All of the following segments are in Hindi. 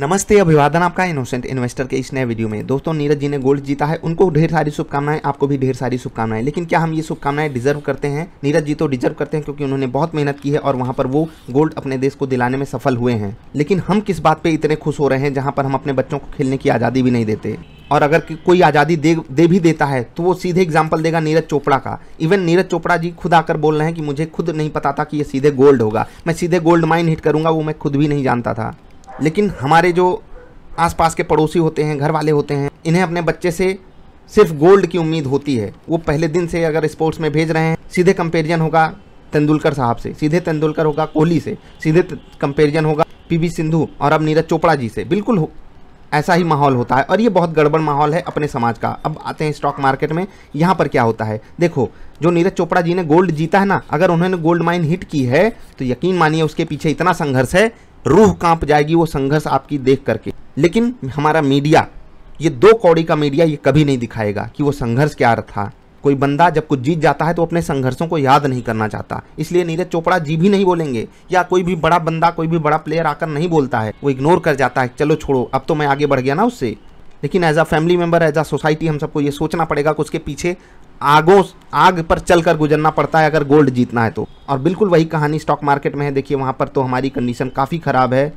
नमस्ते अभिवादन आपका इनोसेंट इन्वेस्टर के इस नए वीडियो में दोस्तों नीरज जी ने गोल्ड जीता है उनको ढेर सारी शुभकामनाएं आपको भी ढेर सारी शुभकामनाएं लेकिन क्या हम ये शुभकामनाएं डिजर्व करते हैं नीरज जी तो डिजर्व करते हैं क्योंकि उन्होंने बहुत मेहनत की है और वहां पर वो गोल्ड अपने देश को दिलाने में सफल हुए हैं लेकिन हम किस बात पर इतने खुश हो रहे हैं जहाँ पर हम अपने बच्चों को खेलने की आज़ादी भी नहीं देते और अगर कोई आज़ादी दे दे भी देता है तो वो सीधे एग्जाम्पल देगा नीरज चोपड़ा का इवन नीरज चोपड़ा जी खुद आकर बोल रहे हैं कि मुझे खुद नहीं पता था कि ये सीधे गोल्ड होगा मैं सीधे गोल्ड माइन हिट करूंगा वो मैं खुद भी नहीं जानता था लेकिन हमारे जो आसपास के पड़ोसी होते हैं घर वाले होते हैं इन्हें अपने बच्चे से सिर्फ गोल्ड की उम्मीद होती है वो पहले दिन से अगर स्पोर्ट्स में भेज रहे हैं सीधे कंपेरिजन होगा तेंदुलकर साहब से सीधे तेंदुलकर होगा कोहली से सीधे कंपेरिजन होगा पी सिंधु और अब नीरज चोपड़ा जी से बिल्कुल ऐसा ही माहौल होता है और ये बहुत गड़बड़ माहौल है अपने समाज का अब आते हैं स्टॉक मार्केट में यहाँ पर क्या होता है देखो जो नीरज चोपड़ा जी ने गोल्ड जीता है ना अगर उन्होंने गोल्ड माइन हिट की है तो यकीन मानिए उसके पीछे इतना संघर्ष है रूह कांप जाएगी वो संघर्ष आपकी देख करके लेकिन हमारा मीडिया ये दो कौड़ी का मीडिया ये कभी नहीं दिखाएगा कि वो संघर्ष क्या था कोई बंदा जब कुछ जीत जाता है तो अपने संघर्षों को याद नहीं करना चाहता इसलिए नीरज चोपड़ा जी भी नहीं बोलेंगे या कोई भी बड़ा बंदा कोई भी बड़ा प्लेयर आकर नहीं बोलता है वो इग्नोर कर जाता है चलो छोड़ो अब तो मैं आगे बढ़ गया ना उससे लेकिन as a family member as a society हम सबको ये सोचना पड़ेगा कि उसके पीछे आगों आग पर चलकर गुजरना पड़ता है अगर गोल्ड जीतना है तो और बिल्कुल वही कहानी स्टॉक मार्केट में है देखिए वहाँ पर तो हमारी कंडीशन काफ़ी ख़राब है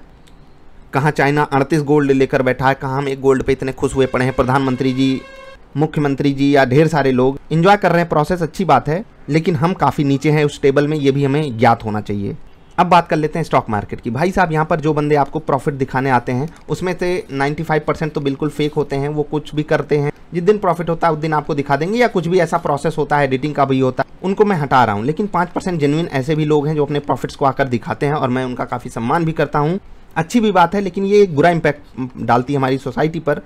कहाँ चाइना अड़तीस गोल्ड लेकर बैठा है कहाँ हम एक गोल्ड पे इतने खुश हुए पड़े हैं प्रधानमंत्री जी मुख्यमंत्री जी या ढेर सारे लोग इन्जॉय कर रहे हैं प्रोसेस अच्छी बात है लेकिन हम काफ़ी नीचे हैं उस टेबल में ये भी हमें ज्ञात होना चाहिए अब बात कर लेते हैं स्टॉक मार्केट की भाई साहब यहाँ पर जो बंदे आपको प्रॉफिट दिखाने आते हैं उसमें से 95 परसेंट तो बिल्कुल फेक होते हैं वो कुछ भी करते हैं जिस दिन प्रॉफिट होता है उस दिन आपको दिखा देंगे या कुछ भी ऐसा प्रोसेस होता है एडिटिंग का भी होता है उनको मैं हटा रहा हूँ लेकिन पाँच परसेंट ऐसे भी लोग हैं जो अपने प्रॉफिट्स को आकर दिखाते हैं और मैं उनका काफ़ी सम्मान भी करता हूँ अच्छी भी बात है लेकिन ये एक बुरा इम्पैक्ट डालती है हमारी सोसाइटी पर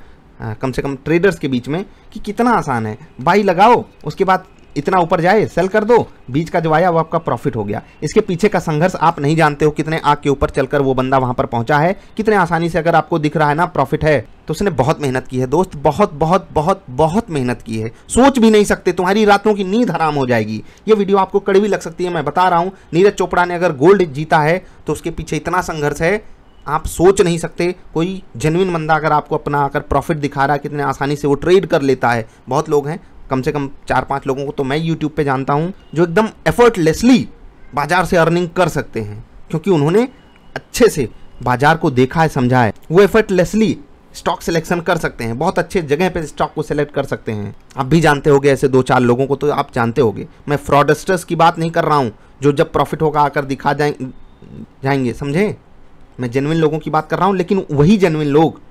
कम से कम ट्रेडर्स के बीच में कि कितना आसान है बाई लगाओ उसके बाद इतना ऊपर जाए सेल कर दो बीच का जो आया वो आपका प्रॉफिट हो गया इसके पीछे का संघर्ष आप नहीं जानते हो कितने आग के ऊपर चलकर वो बंदा वहां पर पहुंचा है कितने आसानी से अगर आपको दिख रहा है ना प्रॉफिट है तो उसने बहुत मेहनत की है दोस्त बहुत बहुत बहुत बहुत मेहनत की है सोच भी नहीं सकते तुम्हारी रातों की नींद हराम हो जाएगी ये वीडियो आपको कड़वी लग सकती है मैं बता रहा हूँ नीरज चोपड़ा ने अगर गोल्ड जीता है तो उसके पीछे इतना संघर्ष है आप सोच नहीं सकते कोई जेनविन बंदा अगर आपको अपना आकर प्रॉफिट दिखा रहा है कितने आसानी से वो ट्रेड कर लेता है बहुत लोग हैं कम से कम चार पांच लोगों को तो मैं यूट्यूब पे जानता हूँ जो एकदम एफर्टलेसली बाजार से अर्निंग कर सकते हैं क्योंकि उन्होंने अच्छे से बाजार को देखा है समझा है वो एफर्टलेसली स्टॉक सिलेक्शन कर सकते हैं बहुत अच्छे जगह पे स्टॉक को सिलेक्ट कर सकते हैं आप भी जानते होगे ऐसे दो चार लोगों को तो आप जानते होगे मैं फ्रॉडस्टर्स की बात नहीं कर रहा हूँ जो जब प्रॉफिट होगा आकर दिखा जाए जाएंगे समझे मैं जेनविन लोगों की बात कर रहा हूँ लेकिन वही जेनविन लोग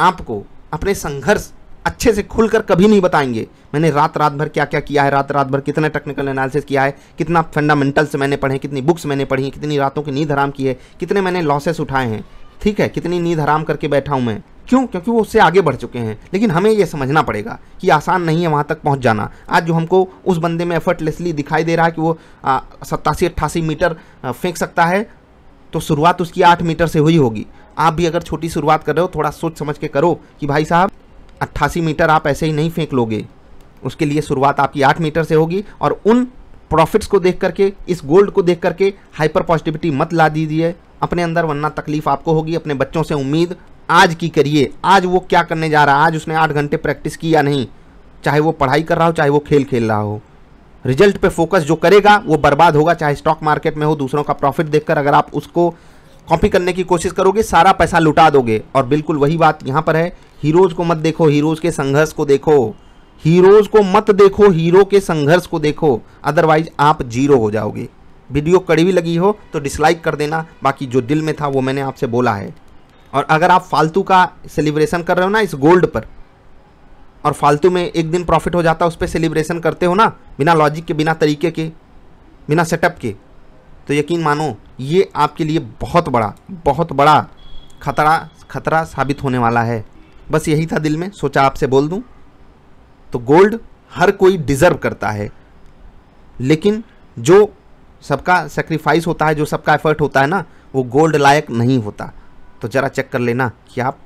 आपको अपने संघर्ष अच्छे से खुलकर कभी नहीं बताएंगे मैंने रात रात भर क्या क्या किया है रात रात भर कितना टेक्निकल एनालिसिस किया है कितना फंडामेंटल्स मैंने पढ़े कितनी बुक्स मैंने पढ़ी कितनी रातों की नींद हराम की है कितने मैंने लॉसेस उठाए हैं ठीक है कितनी नींद हराम करके बैठा हूँ मैं क्यों क्योंकि वो उससे आगे बढ़ चुके हैं लेकिन हमें यह समझना पड़ेगा कि आसान नहीं है वहाँ तक पहुँच जाना आज जो हमको उस बंदे में एफर्टलेसली दिखाई दे रहा है कि वो सत्तासी अट्ठासी मीटर फेंक सकता है तो शुरुआत उसकी आठ मीटर से हुई होगी आप भी अगर छोटी शुरुआत कर रहे हो थोड़ा सोच समझ के करो कि भाई साहब अट्ठासी मीटर आप ऐसे ही नहीं फेंक लोगे उसके लिए शुरुआत आपकी आठ मीटर से होगी और उन प्रॉफिट्स को देख करके इस गोल्ड को देख करके हाइपर पॉजिटिविटी मत ला दीजिए अपने अंदर वरना तकलीफ आपको होगी अपने बच्चों से उम्मीद आज की करिए आज वो क्या करने जा रहा है आज उसने आठ घंटे प्रैक्टिस की या नहीं चाहे वो पढ़ाई कर रहा हो चाहे वो खेल खेल रहा हो रिजल्ट पे फोकस जो करेगा वो बर्बाद होगा चाहे स्टॉक मार्केट में हो दूसरों का प्रॉफिट देखकर अगर आप उसको कॉपी करने की कोशिश करोगे सारा पैसा लुटा दोगे और बिल्कुल वही बात यहाँ पर है हीरोज को मत देखो हीरोज के संघर्ष को देखो हीरोज को मत देखो हीरो के संघर्ष को देखो अदरवाइज आप जीरो हो जाओगे वीडियो कड़ी भी लगी हो तो डिसलाइक कर देना बाकी जो दिल में था वो मैंने आपसे बोला है और अगर आप फालतू का सेलिब्रेशन कर रहे हो ना इस गोल्ड पर और फालतू में एक दिन प्रॉफिट हो जाता है उस पर सेलिब्रेशन करते हो ना बिना लॉजिक के बिना तरीके के बिना सेटअप के तो यकीन मानो ये आपके लिए बहुत बड़ा बहुत बड़ा खतरा खतरा साबित होने वाला है बस यही था दिल में सोचा आपसे बोल दूं तो गोल्ड हर कोई डिज़र्व करता है लेकिन जो सबका सेक्रीफाइस होता है जो सबका एफर्ट होता है ना वो गोल्ड लायक नहीं होता तो ज़रा चेक कर लेना कि आप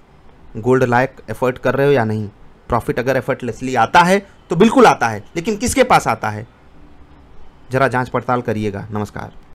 गोल्ड लायक एफर्ट कर रहे हो या नहीं प्रॉफिट अगर एफर्टलेसली आता है तो बिल्कुल आता है लेकिन किसके पास आता है ज़रा जांच पड़ताल करिएगा नमस्कार